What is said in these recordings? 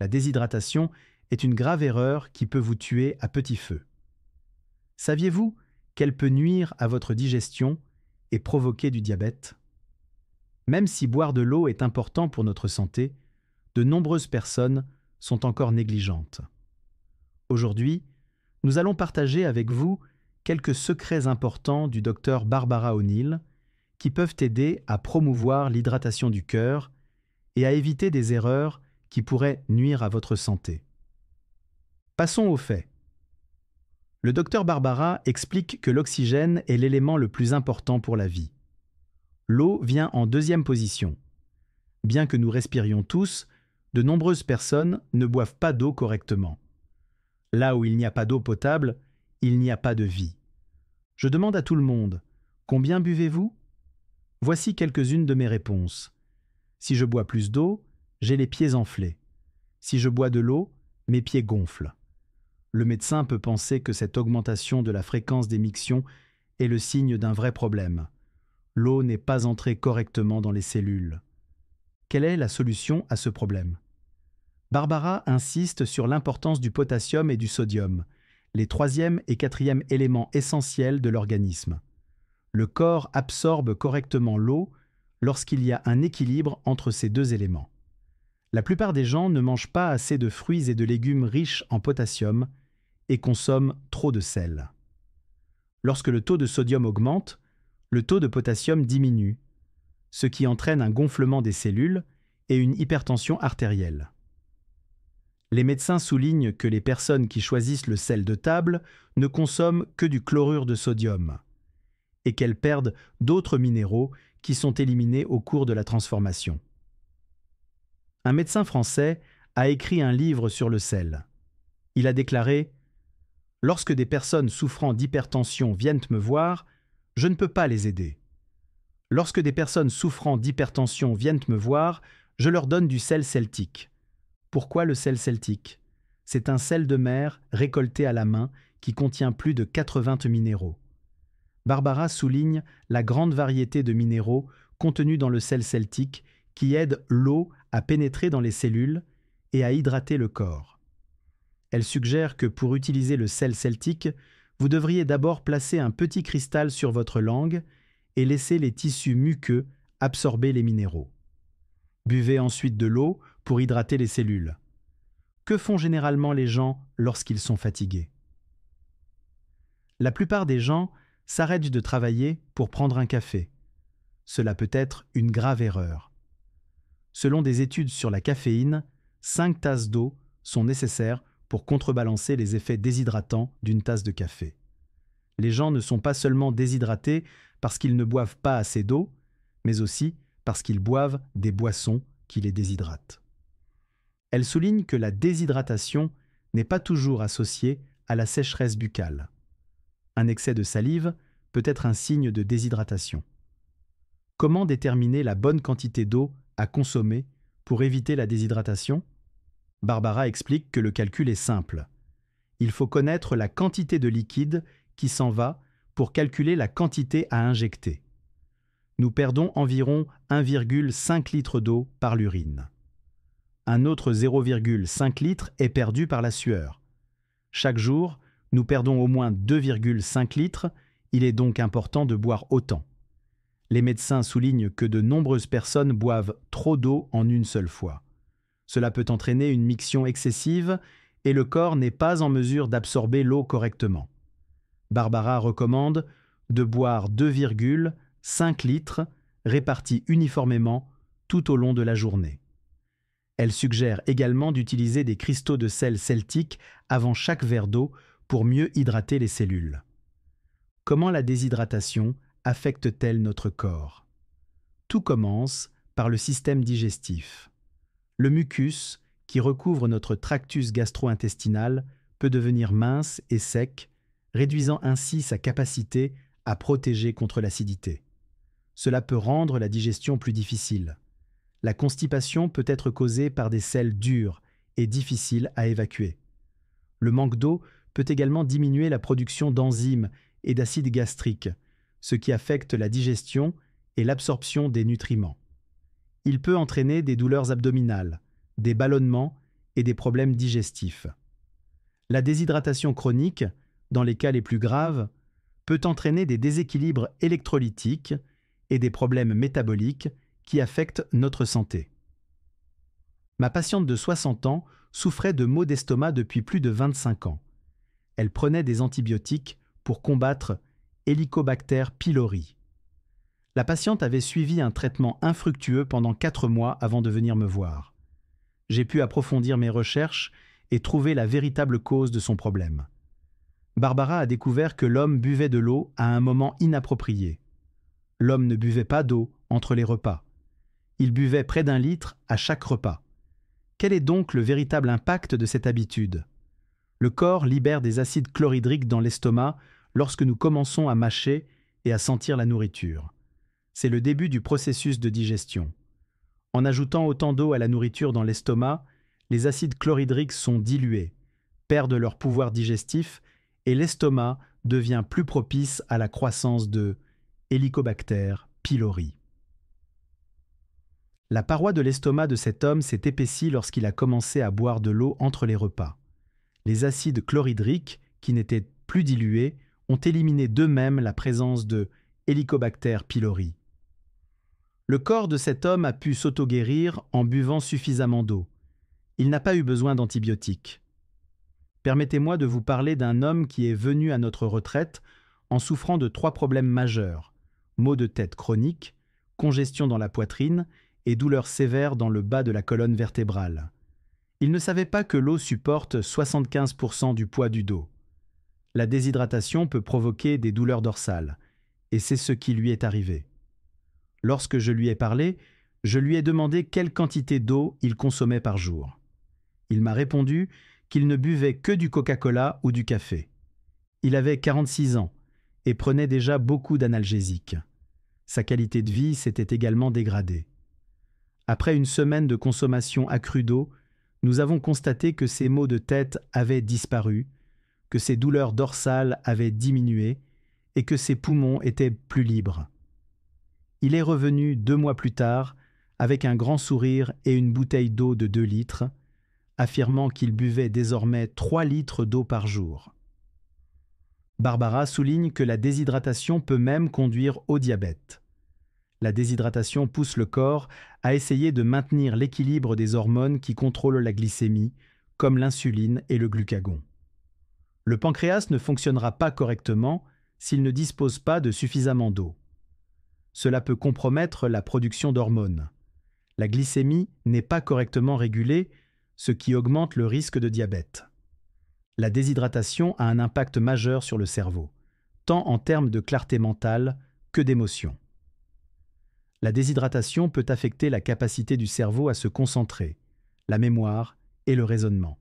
la déshydratation, est une grave erreur qui peut vous tuer à petit feu. Saviez-vous qu'elle peut nuire à votre digestion et provoquer du diabète Même si boire de l'eau est important pour notre santé, de nombreuses personnes sont encore négligentes. Aujourd'hui, nous allons partager avec vous quelques secrets importants du docteur Barbara O'Neill qui peuvent aider à promouvoir l'hydratation du cœur et à éviter des erreurs qui pourrait nuire à votre santé. Passons aux faits. Le docteur Barbara explique que l'oxygène est l'élément le plus important pour la vie. L'eau vient en deuxième position. Bien que nous respirions tous, de nombreuses personnes ne boivent pas d'eau correctement. Là où il n'y a pas d'eau potable, il n'y a pas de vie. Je demande à tout le monde, combien buvez-vous Voici quelques-unes de mes réponses. Si je bois plus d'eau, j'ai les pieds enflés. Si je bois de l'eau, mes pieds gonflent. Le médecin peut penser que cette augmentation de la fréquence des mictions est le signe d'un vrai problème. L'eau n'est pas entrée correctement dans les cellules. Quelle est la solution à ce problème Barbara insiste sur l'importance du potassium et du sodium, les troisième et quatrième éléments essentiels de l'organisme. Le corps absorbe correctement l'eau lorsqu'il y a un équilibre entre ces deux éléments la plupart des gens ne mangent pas assez de fruits et de légumes riches en potassium et consomment trop de sel. Lorsque le taux de sodium augmente, le taux de potassium diminue, ce qui entraîne un gonflement des cellules et une hypertension artérielle. Les médecins soulignent que les personnes qui choisissent le sel de table ne consomment que du chlorure de sodium et qu'elles perdent d'autres minéraux qui sont éliminés au cours de la transformation un médecin français a écrit un livre sur le sel. Il a déclaré Lorsque des personnes souffrant d'hypertension viennent me voir, je ne peux pas les aider. Lorsque des personnes souffrant d'hypertension viennent me voir, je leur donne du sel celtique. Pourquoi le sel celtique C'est un sel de mer récolté à la main qui contient plus de 80 minéraux. Barbara souligne la grande variété de minéraux contenus dans le sel celtique qui aident l'eau à pénétrer dans les cellules et à hydrater le corps. Elle suggère que pour utiliser le sel celtique, vous devriez d'abord placer un petit cristal sur votre langue et laisser les tissus muqueux absorber les minéraux. Buvez ensuite de l'eau pour hydrater les cellules. Que font généralement les gens lorsqu'ils sont fatigués La plupart des gens s'arrêtent de travailler pour prendre un café. Cela peut être une grave erreur. Selon des études sur la caféine, 5 tasses d'eau sont nécessaires pour contrebalancer les effets déshydratants d'une tasse de café. Les gens ne sont pas seulement déshydratés parce qu'ils ne boivent pas assez d'eau, mais aussi parce qu'ils boivent des boissons qui les déshydratent. Elle souligne que la déshydratation n'est pas toujours associée à la sécheresse buccale. Un excès de salive peut être un signe de déshydratation. Comment déterminer la bonne quantité d'eau à consommer pour éviter la déshydratation Barbara explique que le calcul est simple. Il faut connaître la quantité de liquide qui s'en va pour calculer la quantité à injecter. Nous perdons environ 1,5 litre d'eau par l'urine. Un autre 0,5 litre est perdu par la sueur. Chaque jour, nous perdons au moins 2,5 litres, il est donc important de boire autant. Les médecins soulignent que de nombreuses personnes boivent trop d'eau en une seule fois. Cela peut entraîner une miction excessive et le corps n'est pas en mesure d'absorber l'eau correctement. Barbara recommande de boire 2,5 litres répartis uniformément tout au long de la journée. Elle suggère également d'utiliser des cristaux de sel celtique avant chaque verre d'eau pour mieux hydrater les cellules. Comment la déshydratation affecte-t-elle notre corps Tout commence par le système digestif. Le mucus, qui recouvre notre tractus gastro-intestinal, peut devenir mince et sec, réduisant ainsi sa capacité à protéger contre l'acidité. Cela peut rendre la digestion plus difficile. La constipation peut être causée par des sels dures et difficiles à évacuer. Le manque d'eau peut également diminuer la production d'enzymes et d'acides gastriques, ce qui affecte la digestion et l'absorption des nutriments. Il peut entraîner des douleurs abdominales, des ballonnements et des problèmes digestifs. La déshydratation chronique, dans les cas les plus graves, peut entraîner des déséquilibres électrolytiques et des problèmes métaboliques qui affectent notre santé. Ma patiente de 60 ans souffrait de maux d'estomac depuis plus de 25 ans. Elle prenait des antibiotiques pour combattre Helicobacter pylori. La patiente avait suivi un traitement infructueux pendant quatre mois avant de venir me voir. J'ai pu approfondir mes recherches et trouver la véritable cause de son problème. Barbara a découvert que l'homme buvait de l'eau à un moment inapproprié. L'homme ne buvait pas d'eau entre les repas. Il buvait près d'un litre à chaque repas. Quel est donc le véritable impact de cette habitude Le corps libère des acides chlorhydriques dans l'estomac lorsque nous commençons à mâcher et à sentir la nourriture. C'est le début du processus de digestion. En ajoutant autant d'eau à la nourriture dans l'estomac, les acides chlorhydriques sont dilués, perdent leur pouvoir digestif et l'estomac devient plus propice à la croissance de Helicobacter pylori. La paroi de l'estomac de cet homme s'est épaissie lorsqu'il a commencé à boire de l'eau entre les repas. Les acides chlorhydriques, qui n'étaient plus dilués, ont éliminé d'eux-mêmes la présence de Helicobacter pylori. Le corps de cet homme a pu s'autoguérir guérir en buvant suffisamment d'eau. Il n'a pas eu besoin d'antibiotiques. Permettez-moi de vous parler d'un homme qui est venu à notre retraite en souffrant de trois problèmes majeurs maux de tête chroniques, congestion dans la poitrine et douleurs sévères dans le bas de la colonne vertébrale. Il ne savait pas que l'eau supporte 75% du poids du dos la déshydratation peut provoquer des douleurs dorsales, et c'est ce qui lui est arrivé. Lorsque je lui ai parlé, je lui ai demandé quelle quantité d'eau il consommait par jour. Il m'a répondu qu'il ne buvait que du Coca-Cola ou du café. Il avait 46 ans et prenait déjà beaucoup d'analgésiques. Sa qualité de vie s'était également dégradée. Après une semaine de consommation accrue d'eau, nous avons constaté que ses maux de tête avaient disparu, que ses douleurs dorsales avaient diminué et que ses poumons étaient plus libres. Il est revenu deux mois plus tard avec un grand sourire et une bouteille d'eau de 2 litres, affirmant qu'il buvait désormais 3 litres d'eau par jour. Barbara souligne que la déshydratation peut même conduire au diabète. La déshydratation pousse le corps à essayer de maintenir l'équilibre des hormones qui contrôlent la glycémie, comme l'insuline et le glucagon. Le pancréas ne fonctionnera pas correctement s'il ne dispose pas de suffisamment d'eau. Cela peut compromettre la production d'hormones. La glycémie n'est pas correctement régulée, ce qui augmente le risque de diabète. La déshydratation a un impact majeur sur le cerveau, tant en termes de clarté mentale que d'émotion. La déshydratation peut affecter la capacité du cerveau à se concentrer, la mémoire et le raisonnement.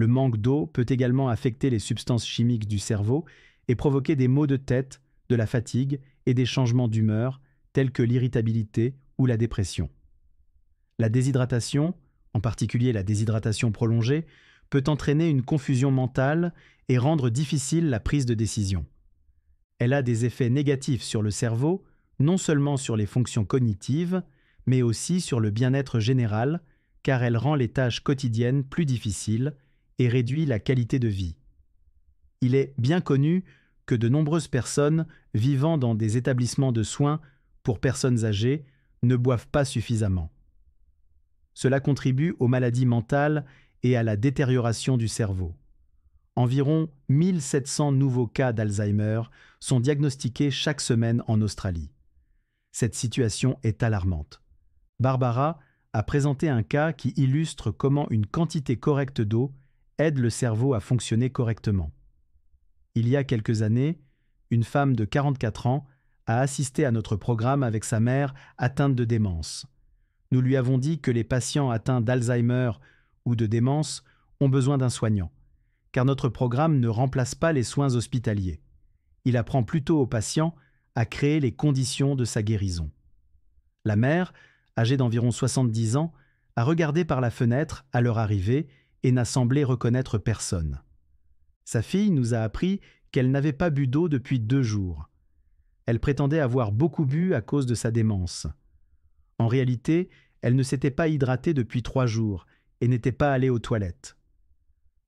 Le manque d'eau peut également affecter les substances chimiques du cerveau et provoquer des maux de tête, de la fatigue et des changements d'humeur tels que l'irritabilité ou la dépression. La déshydratation, en particulier la déshydratation prolongée, peut entraîner une confusion mentale et rendre difficile la prise de décision. Elle a des effets négatifs sur le cerveau, non seulement sur les fonctions cognitives, mais aussi sur le bien-être général, car elle rend les tâches quotidiennes plus difficiles et réduit la qualité de vie. Il est bien connu que de nombreuses personnes vivant dans des établissements de soins pour personnes âgées ne boivent pas suffisamment. Cela contribue aux maladies mentales et à la détérioration du cerveau. Environ 1700 nouveaux cas d'Alzheimer sont diagnostiqués chaque semaine en Australie. Cette situation est alarmante. Barbara a présenté un cas qui illustre comment une quantité correcte d'eau aide le cerveau à fonctionner correctement. Il y a quelques années, une femme de 44 ans a assisté à notre programme avec sa mère atteinte de démence. Nous lui avons dit que les patients atteints d'Alzheimer ou de démence ont besoin d'un soignant, car notre programme ne remplace pas les soins hospitaliers. Il apprend plutôt aux patients à créer les conditions de sa guérison. La mère, âgée d'environ 70 ans, a regardé par la fenêtre à leur arrivée et n'a semblé reconnaître personne. Sa fille nous a appris qu'elle n'avait pas bu d'eau depuis deux jours. Elle prétendait avoir beaucoup bu à cause de sa démence. En réalité, elle ne s'était pas hydratée depuis trois jours et n'était pas allée aux toilettes.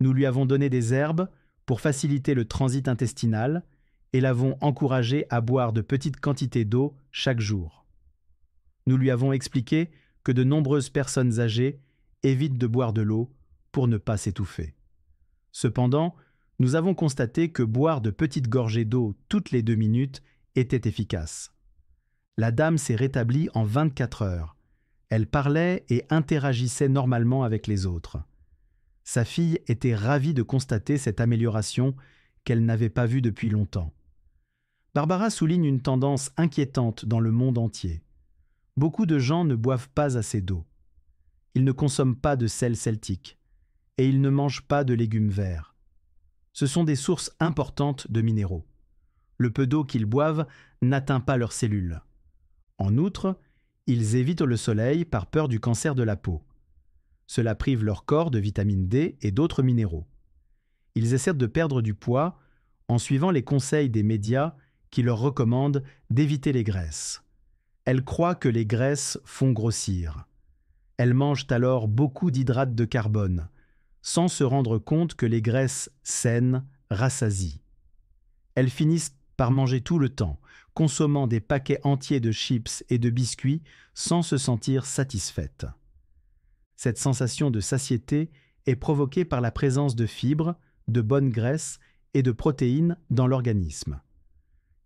Nous lui avons donné des herbes pour faciliter le transit intestinal et l'avons encouragée à boire de petites quantités d'eau chaque jour. Nous lui avons expliqué que de nombreuses personnes âgées évitent de boire de l'eau pour ne pas s'étouffer. Cependant, nous avons constaté que boire de petites gorgées d'eau toutes les deux minutes était efficace. La dame s'est rétablie en 24 heures. Elle parlait et interagissait normalement avec les autres. Sa fille était ravie de constater cette amélioration qu'elle n'avait pas vue depuis longtemps. Barbara souligne une tendance inquiétante dans le monde entier. Beaucoup de gens ne boivent pas assez d'eau. Ils ne consomment pas de sel celtique et ils ne mangent pas de légumes verts. Ce sont des sources importantes de minéraux. Le peu d'eau qu'ils boivent n'atteint pas leurs cellules. En outre, ils évitent le soleil par peur du cancer de la peau. Cela prive leur corps de vitamine D et d'autres minéraux. Ils essaient de perdre du poids en suivant les conseils des médias qui leur recommandent d'éviter les graisses. Elles croient que les graisses font grossir. Elles mangent alors beaucoup d'hydrates de carbone, sans se rendre compte que les graisses saines rassasient. Elles finissent par manger tout le temps, consommant des paquets entiers de chips et de biscuits sans se sentir satisfaites. Cette sensation de satiété est provoquée par la présence de fibres, de bonnes graisses et de protéines dans l'organisme.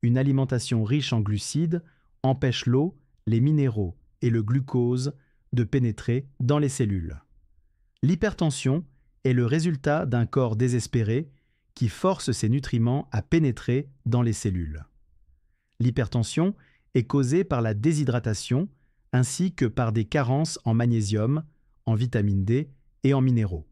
Une alimentation riche en glucides empêche l'eau, les minéraux et le glucose de pénétrer dans les cellules. L'hypertension est le résultat d'un corps désespéré qui force ses nutriments à pénétrer dans les cellules. L'hypertension est causée par la déshydratation ainsi que par des carences en magnésium, en vitamine D et en minéraux.